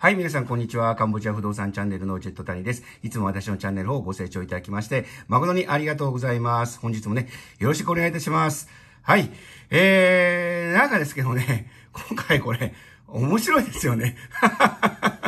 はい、皆さん、こんにちは。カンボジア不動産チャンネルのジェット谷です。いつも私のチャンネルをご清聴いただきまして、誠にありがとうございます。本日もね、よろしくお願いいたします。はい。えー、なんかですけどね、今回これ、面白いですよね。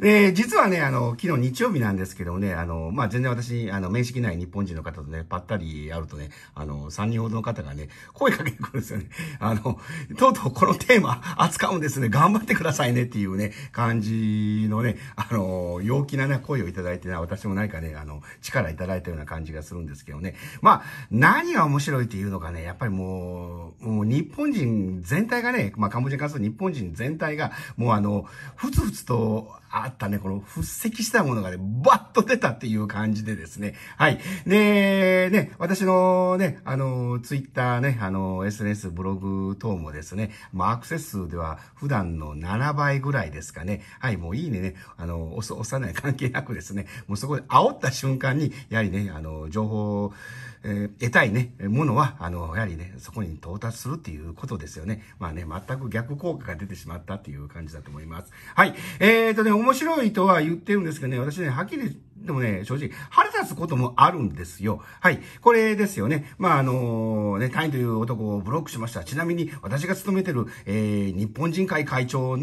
で、実はね、あの、昨日日曜日なんですけどもね、あの、まあ、全然私、あの、面識ない日本人の方とね、ぱったり会うとね、あの、3人ほどの方がね、声かけてくるんですよね。あの、とうとうこのテーマ扱うんですね、頑張ってくださいねっていうね、感じのね、あの、陽気なね、声をいただいてね、私も何かね、あの、力いただいたような感じがするんですけどね。まあ、何が面白いっていうのかね、やっぱりもう、もう日本人全体がね、まあ、カンボジアに関する日本人全体が、もうあの、ふつふつと、あったね、この沸石したものがね、バッと出たっていう感じでですね。はい。で、ね、私のね、あの、ツイッターね、あの、SNS、ブログ等もですね、まあ、アクセス数では普段の7倍ぐらいですかね。はい、もういいねね、あの、押さない関係なくですね、もうそこで煽った瞬間に、やはりね、あの、情報、えー、得たいね、ものは、あの、やはりね、そこに到達するっていうことですよね。まあね、全く逆効果が出てしまったっていう感じだと思います。はい。えーとね、面白いとは言ってるんですけどね、私ね、はっきりでもね、正直、腹立つこともあるんですよ。はい。これですよね。まあ、あのー、ね、単位という男をブロックしました。ちなみに、私が勤めてる、えー、日本人会会長を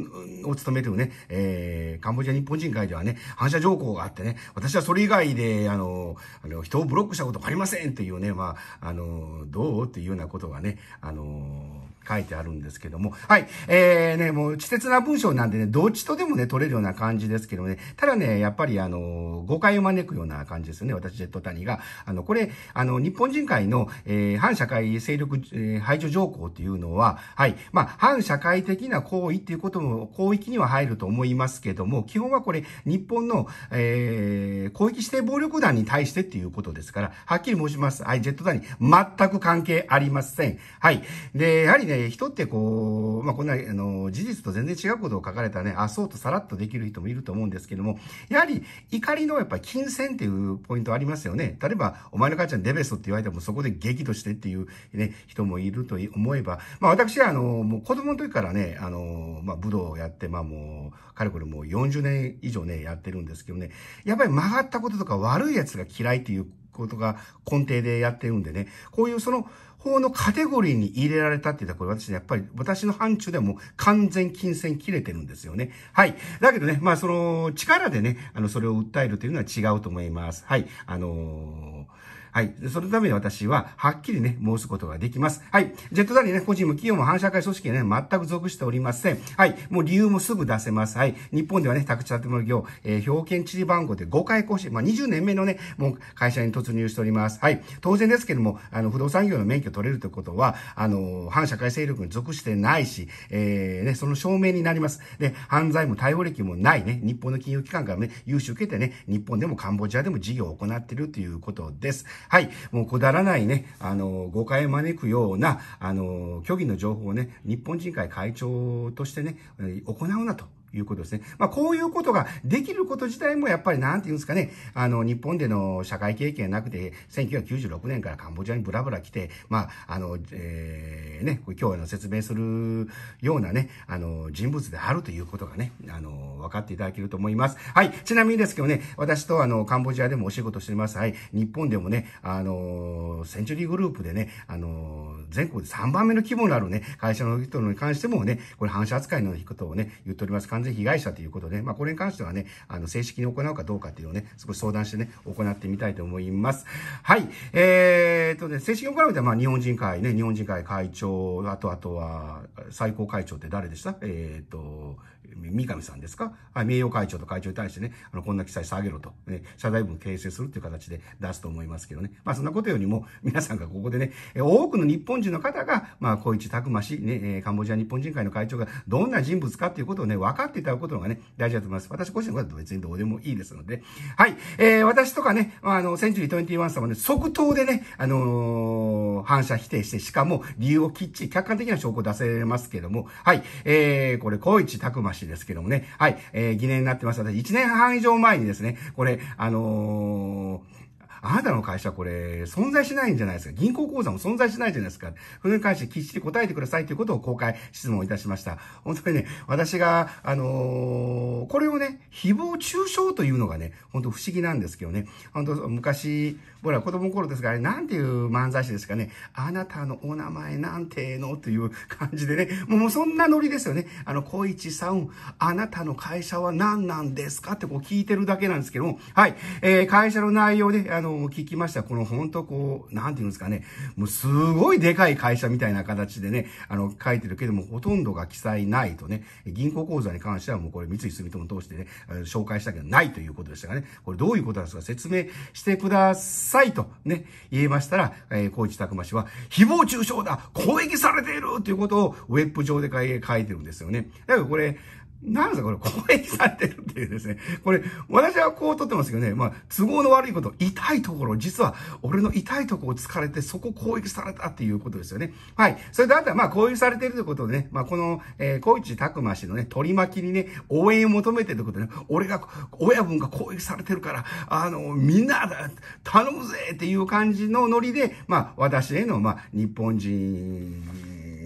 務めてるね、えー、カンボジア日本人会ではね、反射条項があってね、私はそれ以外で、あのー、あの人をブロックしたことがありませんというね、まあ、あのー、どうっていうようなことがね、あの書いてあるんですけども。はい。えー、ね、もう、稚拙な文章なんでね、どっちとでもね、取れるような感じですけどね。ただね、やっぱりあの誤解敗を招くような感じですよね。私、ジェット谷が。あの、これ、あの、日本人会の、えー、反社会勢力、えー、排除条項っていうのは、はい。まあ、反社会的な行為っていうことも、広域には入ると思いますけども、基本はこれ、日本の、えー、広域指定暴力団に対してっていうことですから、はっきり申します。はい、ジェット谷、全く関係ありません。はい。で、やはりね、人ってこう、まあ、こんな、あの、事実と全然違うことを書かれたね、あ、そうとさらっとできる人もいると思うんですけども、やはり怒りのやっぱ金銭っていうポイントありますよね。例えば、お前の母ちゃんデベソって言われてもそこで激怒してっていうね、人もいると思えば、まあ私はあの、もう子供の時からね、あの、まあ武道をやって、まあもう、かれこれもう40年以上ね、やってるんですけどね、やっぱり曲がったこととか悪い奴が嫌いっていうことが根底でやってるんでね、こういうその法のカテゴリーに入れられたって言ったら、これ私ね、やっぱり私の範疇ではもう完全金銭切れてるんですよね。はい。だけどね、まあその力でね、あの、それを訴えるというのは違うと思います。はい。あのーはい。そのために私は、はっきりね、申すことができます。はい。ジェットダリね、個人も企業も反社会組織にね、全く属しておりません。はい。もう理由もすぐ出せます。はい。日本ではね、宅地建物業、えー、表券地理番号で5回更新、まあ、20年目のね、もう会社に突入しております。はい。当然ですけども、あの、不動産業の免許取れるということは、あの、反社会勢力に属してないし、えー、ね、その証明になります。で、犯罪も逮捕歴もないね、日本の金融機関からね、融資受けてね、日本でもカンボジアでも事業を行っているということです。はい。もうこだらないね、あの、誤解を招くような、あの、虚偽の情報をね、日本人会会長としてね、行うなと。いうことですね。まあ、こういうことができること自体もやっぱりなんて言うんですかね、あの、日本での社会経験なくて、1996年からカンボジアにブラブラ来て、まあ、あの、えー、ね、今日の説明するようなね、あの、人物であるということがね、あの、分かっていただけると思います。はい。ちなみにですけどね、私とあの、カンボジアでもお仕事してます。はい。日本でもね、あの、センチュリーグループでね、あの、全国で3番目の規模のあるね、会社の人に関してもね、これ反射扱いのことをね、言っております。完被害者ということで、まあ、これに関してはね、あの、正式に行うかどうかっていうのをね、少し相談してね、行ってみたいと思います。はい。えー、とね、正式に行うのまあ、日本人会ね、日本人会会長、あと、あとは、最高会長って誰でしたえー、っと、三上さんですか名誉会長と会長に対してね、あの、こんな記載下げろと、ね、謝罪文形成するっていう形で出すと思いますけどね。まあ、そんなことよりも、皆さんがここでね、多くの日本人の方が、まあ、小市拓まし、ね、カンボジア日本人会の会長がどんな人物かっていうことをね、分かっっていただくことがね、大事だと思います。私個人のことは別にどうでもいいですので、はい。えー、私とかね、あの、センチュリー21さんはね、即答でね、あのー、反射否定して、しかも理由をきっちり客観的な証拠を出せますけども、はい。えー、これ、小市拓馬氏ですけどもね、はい。えー、疑念になってます。私、1年半以上前にですね、これ、あのーあなたの会社これ存在しないんじゃないですか。銀行口座も存在しないじゃないですか。それに関してきっちり答えてくださいということを公開質問いたしました。本当にね、私が、あのー、これをね、誹謗中傷というのがね、本当不思議なんですけどね。本当昔、僕ら子供の頃ですから、ね、なんていう漫才師ですかね。あなたのお名前なんてのという感じでね、もうそんなノリですよね。あの、小市さん、あなたの会社は何なんですかってこう聞いてるだけなんですけども、はい、えー、会社の内容で、あの、も聞きました。この本当こう、なんていうんですかね、もうすごいでかい会社みたいな形でね、あの、書いてるけども、ほとんどが記載ないとね、銀行口座に関してはもうこれ三井住友通してね、紹介したけどないということでしたがね、これどういうことなんですか説明してくださいとね、言えましたら、えー、高知拓馬氏は、誹謗中傷だ攻撃されているということをウェブ上で書いてるんですよね。だからこれ、なんですかこれ、攻撃されてるっていうですね。これ、私はこう撮ってますけどね、まあ、都合の悪いこと、痛いところ、実は、俺の痛いところを突かれて、そこ攻撃されたっていうことですよね。はい。それであとは、まあ、攻撃されてるということでね、まあ、この、えー、小市拓馬氏のね、取り巻きにね、応援を求めてることでね、俺が、親分が攻撃されてるから、あの、みんなだ、頼むぜっていう感じのノリで、まあ、私への、まあ、日本人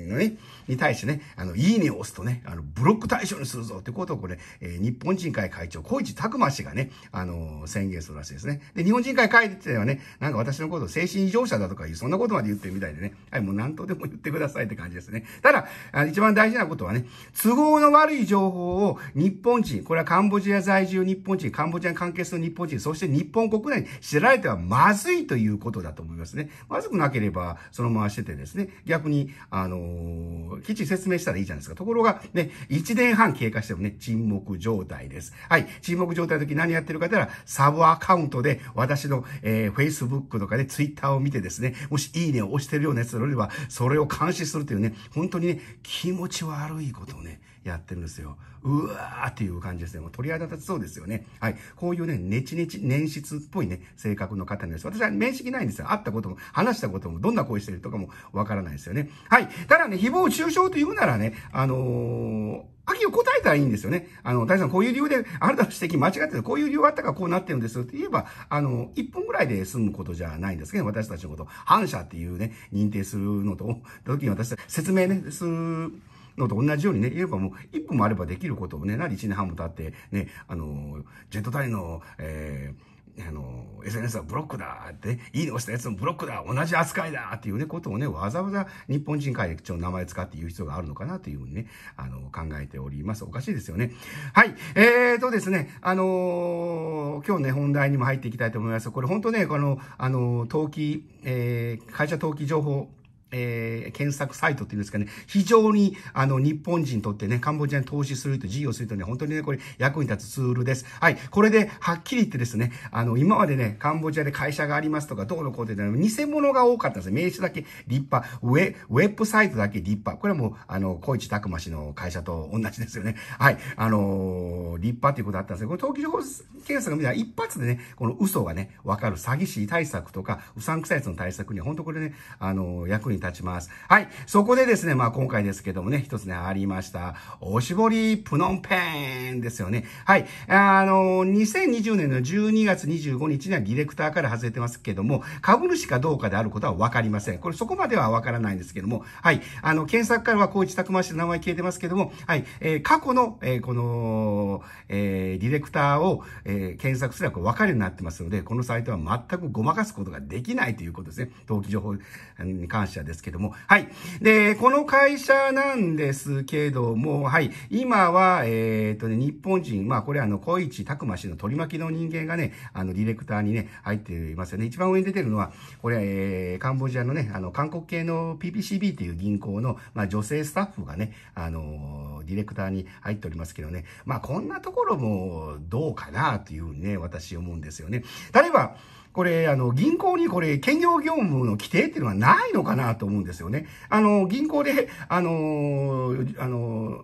のね、に対してね、あの、いいねを押すとね、あの、ブロック対象にするぞってことをこれ、えー、日本人会会長、小市拓真氏がね、あのー、宣言するらしいですね。で、日本人会会長はね、なんか私のことを精神異常者だとかいう、そんなことまで言ってるみたいでね、はい、もう何とでも言ってくださいって感じですね。ただ、あ一番大事なことはね、都合の悪い情報を日本人、これはカンボジア在住日本人、カンボジアに関係する日本人、そして日本国内に知られてはまずいということだと思いますね。まずくなければ、そのまましててですね、逆に、あのーと、きち説明したらいいじゃないですか。ところが、ね、1年半経過してもね、沈黙状態です。はい。沈黙状態の時何やってるかって言ったら、サブアカウントで、私の、えー、Facebook とかで、ね、Twitter を見てですね、もしいいねを押してるようなやつがいれば、それを監視するというね、本当にね、気持ち悪いことをね、やってるんですよ。うわーっていう感じですね。もう鳥肌立ちそうですよね。はい。こういうね、ネチネチ、年質っぽいね、性格の方にです。私は面識ないんですよ。会ったことも、話したことも、どんな声してるとかもわからないですよね。はい。ただね、誹謗中傷というならね、あのー、秋を答えたらいいんですよね。あの、大さん、こういう理由で、あなたの指摘間違ってる、こういう理由があったからこうなってるんですって言えば、あの、1分ぐらいで済むことじゃないんですけど、私たちのこと、反射っていうね、認定するのと、時に私は説明ね、する、のと同じようにね、言えばもう1分もあればできることをね、なり1年半も経って、ね、あの、ジェット隊の、えー、あの、SNS はブロックだって、いいね押したやつもブロックだ同じ扱いだっていうね、ことをね、わざわざ日本人会長の名前使って言う必要があるのかなというふうにね、あの、考えております。おかしいですよね。はい。えーとですね、あのー、今日ね、本題にも入っていきたいと思います。これ本当ね、この、あの、登記、えー、会社登記情報えー、検索サイトっていうんですかね、非常に、あの、日本人にとってね、カンボジアに投資する人、事業する人には本当にね、これ役に立つツールです。はい。これで、はっきり言ってですね、あの、今までね、カンボジアで会社がありますとか、どうのこうで、偽物が多かったんです名刺だけ立派、ウェ、ウェブサイトだけ立派。これはもう、あの、小市拓馬氏の会社と同じですよね。はい。あのー、立派っていうことだったんですけど、これ、登記情報検索みたら一発でね、この嘘がね、わかる詐欺師対策とか、うさんくさいやつの対策には、本当これね、あのー、役にに立ちます。はい。そこでですね、まあ今回ですけどもね、一つね、ありました。おしぼりプノンペンですよね。はい。あの、2020年の12月25日にはディレクターから外れてますけども、株主かどうかであることはわかりません。これそこまではわからないんですけども、はい。あの、検索からは高一拓磨氏の名前消えてますけども、はい。えー、過去の、えー、この、えー、ディレクターを、えー、検索すればわかるようになってますので、このサイトは全くごまかすことができないということですね。登記情報に関してはですけども。はい。で、この会社なんですけども、はい。今は、えっ、とね、日本人、まあこれあの、小市拓馬氏の取り巻きの人間がね、あの、ディレクターにね、入っていますよね。一番上に出てるのは、これは、えー、カンボジアのね、あの、韓国系の PPCB っていう銀行の、まあ女性スタッフがね、あの、ディレクターに入っておりますけどね。まあこんなところもどうかなというね、私思うんですよね。例えば、これ、あの、銀行にこれ、兼業業務の規定っていうのはないのかなと思うんですよね。あの、銀行で、あの、あの、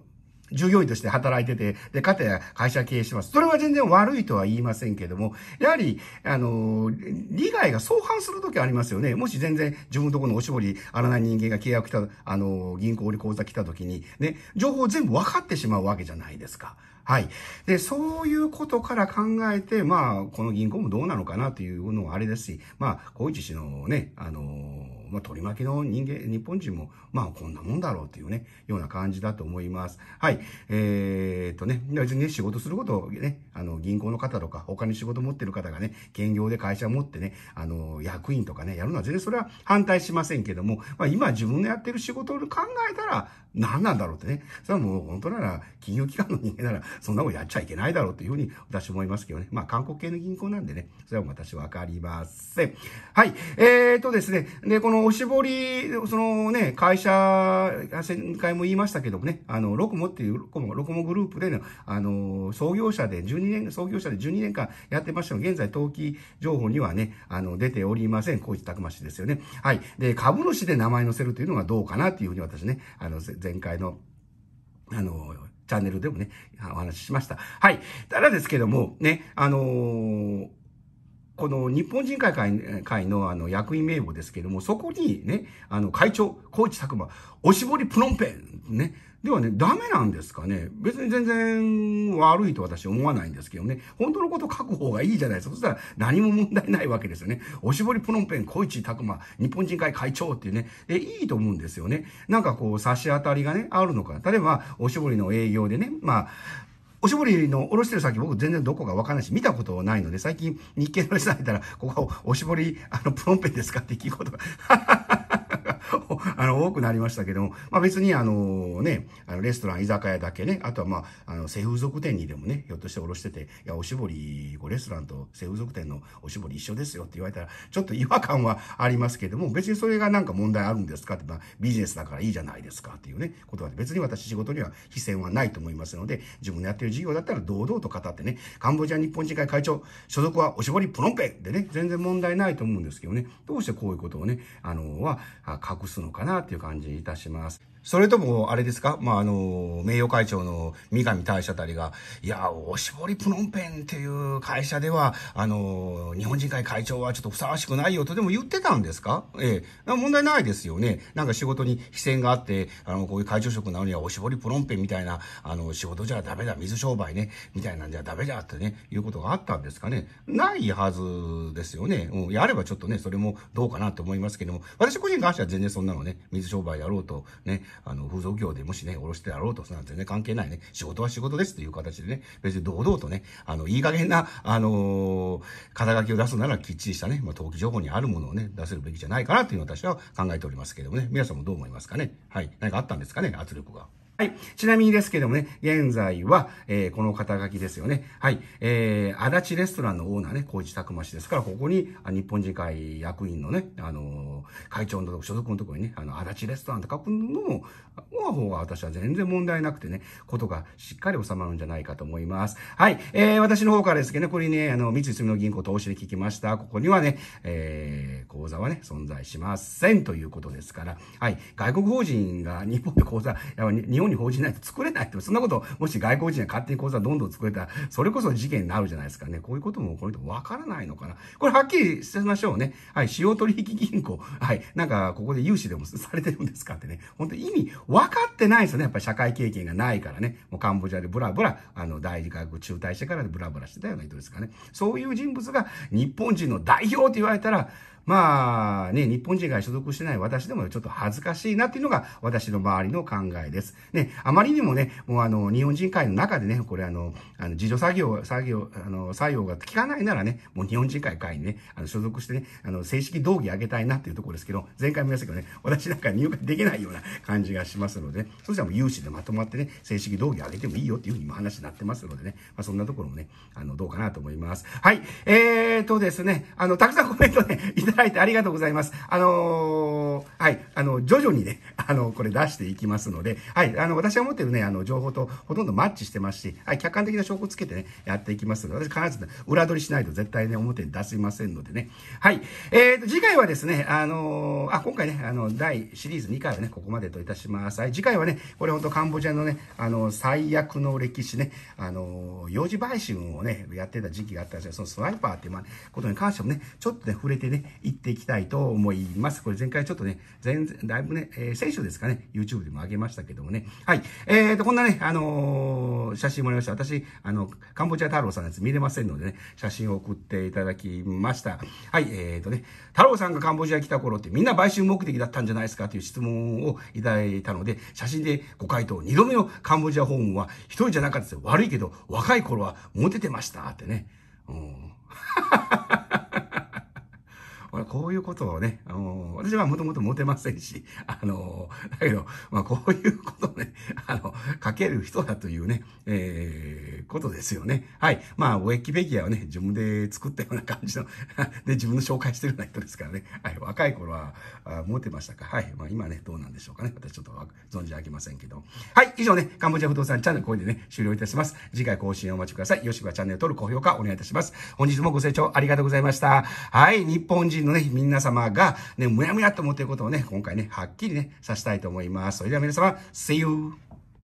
従業員として働いてて、で、かたや会社経営してます。それは全然悪いとは言いませんけども、やはり、あの、利害が相反するときありますよね。もし全然自分のところのおしぼりらない人間が契約した、あの、銀行に口座来たときに、ね、情報全部分かってしまうわけじゃないですか。はい。で、そういうことから考えて、まあ、この銀行もどうなのかなというのはあれですし、まあ、小市氏のね、あのー、まあ、取り巻きの人間、日本人も、まあ、こんなもんだろうというね、ような感じだと思います。はい。えー、っとね、別にね、仕事することをね、あの、銀行の方とか、他に仕事持ってる方がね、兼業で会社持ってね、あの役員とかね、やるのは全然それは反対しませんけども、まあ、今自分のやってる仕事を考えたら、何なんだろうってね。それはもう、本当なら、金融機関の人間なら、そんなもんやっちゃいけないだろうというふうに私思いますけどね。まあ、韓国系の銀行なんでね、それは私わかりません。はい。えー、とですね、で、このおしぼり、そのね、会社、先回も言いましたけどもね、あの、ロコモっていう、ロコモ、ロコモグループでね、あの、創業者で12年、創業者で12年間やってましたが、現在登記情報にはね、あの、出ておりません。こういったくましですよね。はい。で、株主で名前載せるというのはどうかなっていうふうに私ね、あの、前回の、あの、チャンネルでもね、お話ししました。はい。ただですけども、ね、あのーこの日本人会会のあの役員名簿ですけども、そこにね、あの会長、高市拓馬、おしぼりプロンペン、ね、ではね、ダメなんですかね。別に全然悪いと私思わないんですけどね。本当のこと書く方がいいじゃないですか。そしたら何も問題ないわけですよね。おしぼりプロンペン、小市拓馬、日本人会会長っていうね。え、いいと思うんですよね。なんかこう、差し当たりがね、あるのか。例えば、おしぼりの営業でね、まあ、おしぼりのおろしてる先僕全然どこかわかんないし、見たことないので、最近日経のレストラン行ったら、ここおしぼり、あの、プロンペンですかって聞くことが。あの、多くなりましたけども、まあ別にあのね、あのレストラン、居酒屋だけね、あとはまあ、あの、西風俗店にでもね、ひょっとしておろしてて、いや、おしぼり、レストランと西風俗店のおしぼり一緒ですよって言われたら、ちょっと違和感はありますけども、別にそれがなんか問題あるんですかって、まあビジネスだからいいじゃないですかっていうね、ことは別に私仕事には非戦はないと思いますので、自分のやってる事業だったら堂々と語ってね、カンボジア日本人会会長、所属はおしぼりプロンペンでね、全然問題ないと思うんですけどね、どうしてこういうことをね、あのは隠すのかなという感じいたします。それとも、あれですかまあ、あの、名誉会長の三上大社あたりが、いや、おしぼりプノンペンっていう会社では、あの、日本人会会長はちょっとふさわしくないよとでも言ってたんですかええ。問題ないですよね。なんか仕事に非戦があって、あの、こういう会長職なのにはおしぼりプノンペンみたいな、あの、仕事じゃダメだ、水商売ね、みたいなんじゃダメだってね、いうことがあったんですかね。ないはずですよね。うん。やればちょっとね、それもどうかなと思いますけども、私個人に関しては全然そんなのね、水商売やろうと、ね、あの、風俗業でもしね、おろしてやろうと、そんな全然関係ないね。仕事は仕事ですという形でね、別に堂々とね、あの、いい加減な、あのー、肩書きを出すならきっちりしたね、まあ、登記情報にあるものをね、出せるべきじゃないかなというのを私は考えておりますけどもね、皆さんもどう思いますかね。はい。何かあったんですかね、圧力が。はい。ちなみにですけどもね、現在は、えー、この肩書きですよね。はい。えー、足立レストランのオーナーね、小地拓真氏ですから、ここに、日本人会役員のね、あのー、会長の所属のところにね、あの、足立レストランって書くのも、方が私は全然問題なくてね、ことがしっかり収まるんじゃないかと思います。はい。えー、私の方からですけどね、これね、あの、三井住の銀行投資で聞きました。ここにはね、えー、口座はね、存在しませんということですから、はい。外国法人が日本で口座、日本本に報じないと作れないって、そんなこと、もし外国人が勝手に口座どんどん作れたら、それこそ事件になるじゃないですかね。こういうことも、これとわからないのかな。これはっきりしましょうね。はい、使用取引銀行。はい、なんか、ここで融資でもされてるんですかってね。本当と意味分かってないですよね。やっぱり社会経験がないからね。もうカンボジアでブラブラ、あの、大学中退してからでブラブラしてたような人ですかね。そういう人物が日本人の代表って言われたら、まあね、日本人が所属してない私でもちょっと恥ずかしいなっていうのが私の周りの考えです。ね、あまりにもね、もうあの、日本人会の中でね、これあの、あの自助作業、作業、あの、作業が効かないならね、もう日本人会会にね、あの、所属してね、あの、正式道義あげたいなっていうところですけど、前回も言いましたけどね、私なんか入会できないような感じがしますので、ね、そしたらもう有志でまとまってね、正式道義あげてもいいよっていうふうにも話になってますのでね、まあ、そんなところもね、あの、どうかなと思います。はい、えーとですね、あの、たくさんコメントね、いたただいてありがとうございます。あのー、はい、あの、徐々にね、あの、これ出していきますので、はい、あの、私が持ってるね、あの、情報とほとんどマッチしてますし、はい、客観的な証拠つけてね、やっていきますので、私必ず、ね、裏取りしないと絶対ね、表に出せませんのでね。はい、えーと、次回はですね、あのー、あ、今回ね、あの、第シリーズ2回はね、ここまでといたします。はい、次回はね、これ本当カンボジアのね、あの、最悪の歴史ね、あの、幼児売春をね、やってた時期があったんですよ、そのスワイパーっていう、まあ、ことに関してもね、ちょっとね、触れてね、行っていきたいと思います。これ前回ちょっとね、全然、だいぶね、えー、先ですかね、YouTube でも上げましたけどもね。はい。えーと、こんなね、あのー、写真もらいました。私、あの、カンボジア太郎さんのやつ見れませんのでね、写真を送っていただきました。はい、えーとね、太郎さんがカンボジア来た頃ってみんな買収目的だったんじゃないですかという質問をいただいたので、写真でご回答、2度目のカンボジア訪問は一人じゃなかったですよ。悪いけど、若い頃はモテてましたってね。うんは俺こういうことをね、あのー、私はもともとモテませんし、あのー、だけど、まあ、こういうことをね、あの、書ける人だというね、えー、ことですよね。はい。まあ、ウェキペギアをね、自分で作ったような感じの で、自分の紹介してるような人ですからね。はい。若い頃は、あモテましたか。はい。まあ、今ね、どうなんでしょうかね。私ちょっと存じ上げませんけど。はい。以上ね、カンボジア不動産チャンネル、これでね、終了いたします。次回更新をお待ちください。よしばチャンネル登録、高評価お願いいたします。本日もご清聴ありがとうございました。はい。日本人のね、皆様がね、むやむやと思っていることをね、今回ね、はっきりね、させたいと思います。それでは皆様、See you!